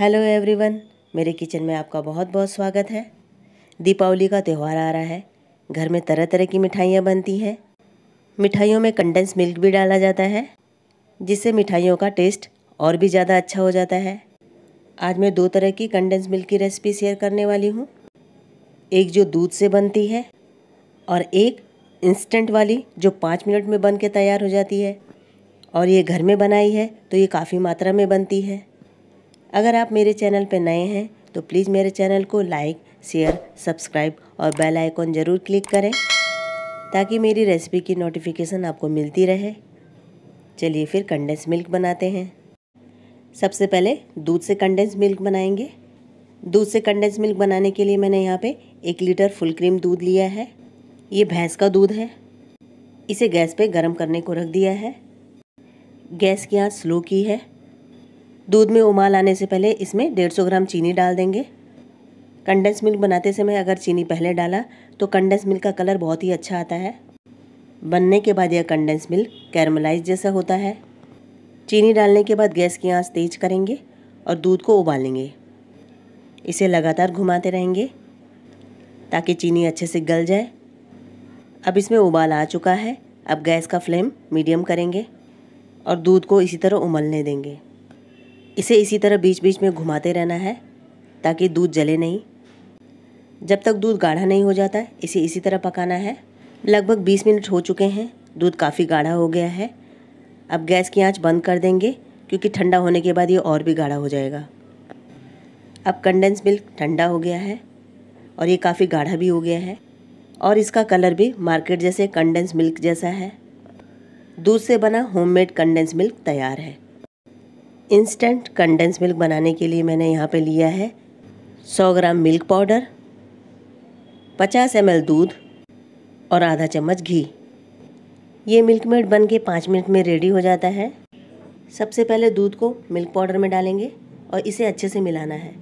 hello everyone मेरे kitchen में आपका बहुत बहुत स्वागत है दीपावली का त्यौहार आ रहा है घर में तरह तरह की मिठाइयाँ बनती हैं मिठाइयों में कंडेंस मिल्क भी डाला जाता है जिससे मिठाइयों का टेस्ट और भी ज़्यादा अच्छा हो जाता है आज मैं दो तरह की कंडेंस मिल्क की रेसिपी शेयर करने वाली हूँ एक जो दूध से बनती है और एक इंस्टेंट वाली जो पाँच मिनट में बन के तैयार हो जाती है और ये घर में बनाई है तो ये काफ़ी मात्रा में बनती है अगर आप मेरे चैनल पर नए हैं तो प्लीज़ मेरे चैनल को लाइक शेयर सब्सक्राइब और बेल आइकॉन ज़रूर क्लिक करें ताकि मेरी रेसिपी की नोटिफिकेशन आपको मिलती रहे चलिए फिर कंडेंस मिल्क बनाते हैं सबसे पहले दूध से कंडेंस मिल्क बनाएंगे दूध से कंडेंस मिल्क बनाने के लिए मैंने यहाँ पे एक लीटर फुल क्रीम दूध लिया है ये भैंस का दूध है इसे गैस पे गर्म करने को रख दिया है गैस की आँच स्लो की है दूध में उमाल आने से पहले इसमें डेढ़ सौ ग्राम चीनी डाल देंगे कंडेंस मिल्क बनाते समय अगर चीनी पहले डाला तो कंडेंस मिल्क का कलर बहुत ही अच्छा आता है बनने के बाद यह कंडेंस मिल्क कैरमलाइज जैसा होता है चीनी डालने के बाद गैस की आंच तेज करेंगे और दूध को उबालेंगे इसे लगातार घुमाते रहेंगे ताकि चीनी अच्छे से गल जाए अब इसमें उबाल आ चुका है अब गैस का फ्लेम मीडियम करेंगे और दूध को इसी तरह उमलने देंगे इसे इसी तरह बीच बीच में घुमाते रहना है ताकि दूध जले नहीं जब तक दूध गाढ़ा नहीं हो जाता इसे इसी तरह पकाना है लगभग 20 मिनट हो चुके हैं दूध काफ़ी गाढ़ा हो गया है अब गैस की आंच बंद कर देंगे क्योंकि ठंडा होने के बाद ये और भी गाढ़ा हो जाएगा अब कंडेंस मिल्क ठंडा हो गया है और ये काफ़ी गाढ़ा भी हो गया है और इसका कलर भी मार्केट जैसे कंडेंस मिल्क जैसा है दूध से बना होममेड कंडेंस मिल्क तैयार है इंस्टेंट कंडेंस मिल्क बनाने के लिए मैंने यहाँ पे लिया है 100 ग्राम मिल्क पाउडर 50 एम दूध और आधा चम्मच घी ये मिल्क मेड बन के पाँच मिनट में रेडी हो जाता है सबसे पहले दूध को मिल्क पाउडर में डालेंगे और इसे अच्छे से मिलाना है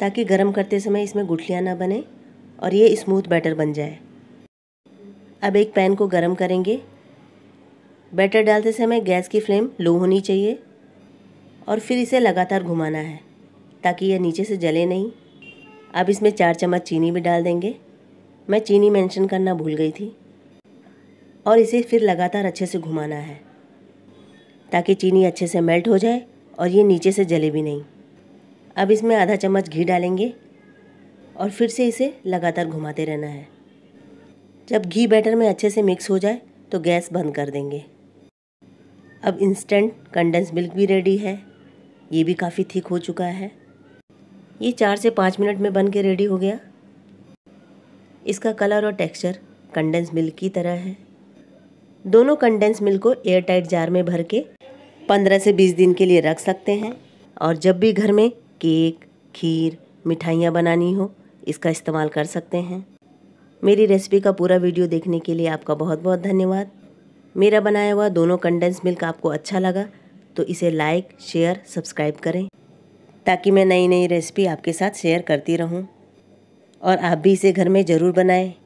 ताकि गर्म करते समय इसमें गुठलियाँ ना बने और ये स्मूथ बैटर बन जाए अब एक पैन को गर्म करेंगे बैटर डालते समय गैस की फ्लेम लो होनी चाहिए और फिर इसे लगातार घुमाना है ताकि यह नीचे से जले नहीं अब इसमें चार चम्मच चीनी भी डाल देंगे मैं चीनी मेंशन करना भूल गई थी और इसे फिर लगातार अच्छे से घुमाना है ताकि चीनी अच्छे से मेल्ट हो जाए और ये नीचे से जले भी नहीं अब इसमें आधा चम्मच घी डालेंगे और फिर से इसे लगातार घुमाते रहना है जब घी बैटर में अच्छे से मिक्स हो जाए तो गैस बंद कर देंगे अब इंस्टेंट कंडेंस मिल्क भी रेडी है ये भी काफ़ी थिक हो चुका है ये चार से पाँच मिनट में बन के रेडी हो गया इसका कलर और टेक्सचर कंडेंस मिल्क की तरह है दोनों कंडेंस मिल्क को एयर टाइट जार में भर के पंद्रह से बीस दिन के लिए रख सकते हैं और जब भी घर में केक खीर मिठाइयाँ बनानी हो इसका इस्तेमाल कर सकते हैं मेरी रेसिपी का पूरा वीडियो देखने के लिए आपका बहुत बहुत धन्यवाद मेरा बनाया हुआ दोनों कंडेंस मिल्क आपको अच्छा लगा तो इसे लाइक शेयर सब्सक्राइब करें ताकि मैं नई नई रेसिपी आपके साथ शेयर करती रहूं और आप भी इसे घर में ज़रूर बनाएं